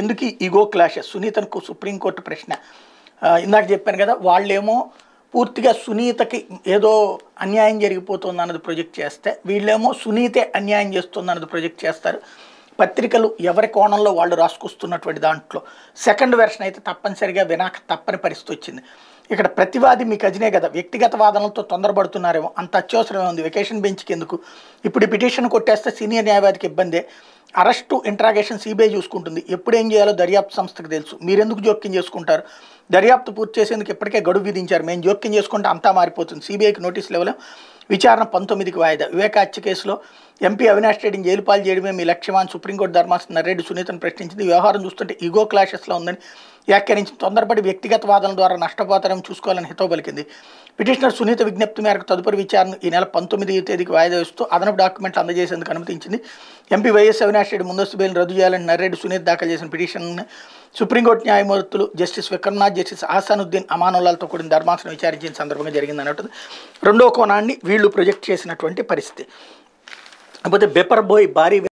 ఎందుకు ego clashes సునీతకు supreme court ప్రశ్న ఇందాక చెప్పాను కదా వాళ్ళేమో పూర్తిగా సునీతకి ఏదో అన్యాయం జరిగిపోతుంది అన్నది ప్రొజెక్ట్ చేస్తే వీళ్ళేమో సునీతే అన్యాయం చేస్తుంది అన్నది ప్రొజెక్ట్ చేస్తారు పత్రికలు ఎవరి కోణంలో వాళ్ళు రాసుకొస్తున్నటువంటి దాంట్లో సెకండ్ వెర్షన్ అయితే తప్పనిసరిగా వినాక తప్పని పరిస్థితి వచ్చింది ఇక్కడ ప్రతివాది మీకు అజనే కదా వ్యక్తిగత వాదనలతో తొందరపడుతున్నారేమో అంత అత్యవసరమే ఉంది వెకేషన్ బెంచ్కి ఎందుకు ఇప్పుడు పిటిషన్ కొట్టేస్తే సీనియర్ న్యాయవాదికి ఇబ్బందే అరెస్టు ఇంట్రాగేషన్ సిబిఐ చూసుకుంటుంది ఎప్పుడు ఏం చేయాలో దర్యాప్తు సంస్థకు తెలుసు మీరెందుకు జోక్యం చేసుకుంటారు దర్యాప్తు పూర్తి చేసేందుకు ఇప్పటికే గడువు విధించారు మేము జోక్యం చేసుకుంటే అంతా మారిపోతుంది సిబిఐకి నోటీస్ లెవెల్ విచారణ పంతొమ్మిదికి వాయిదా వివేక హత్య కేసులో ఎంపీ అవినాష్ రెడ్డిని జైలు పాలు చేయడమే మీ లక్ష్యమాన్ని సుప్రీంకోర్టు ధర్మాసనం రెడ్డి సునీతను ప్రశ్నించింది వ్యవహారం చూస్తుంటే ఈగో క్లాషెస్లో ఉందని వ్యాఖ్యానించి తొందరపడి వ్యక్తిగత వాదనల ద్వారా నష్టపోతారని చూసుకోవాలని హితవు పలికింది పిటిషనర్ సునీత విజ్ఞప్తి మేరకు తదుపరి విచారణ ఈ నెల పంతొమ్మిది తేదీకి వాయిదా ఇస్తూ అదనపు డాక్యుమెంట్లు అందజేసేందుకు అనుమతించింది ఎంపీ వైఎస్ అవినాష్ రెడ్డి ముందస్తు బెయిల్ రద్దు చేయాలని నర్రెడ్డి సునీత దాఖలు చేసిన పిటిషన్ సుప్రీంకోర్టు న్యాయమూర్తులు జస్టిస్ విక్రమ్నాథ్ జస్టిస్ ఆసానుద్దీన్ అమానుల్లాలతో కూడిన ధర్మాసనం విచారించిన సందర్భంగా జరిగింది అన్నట్టు రెండో కోణాన్ని వీళ్ళు ప్రొజెక్ట్ చేసినటువంటి పరిస్థితి కాకపోతే బెపర్ బాయ్ భారీ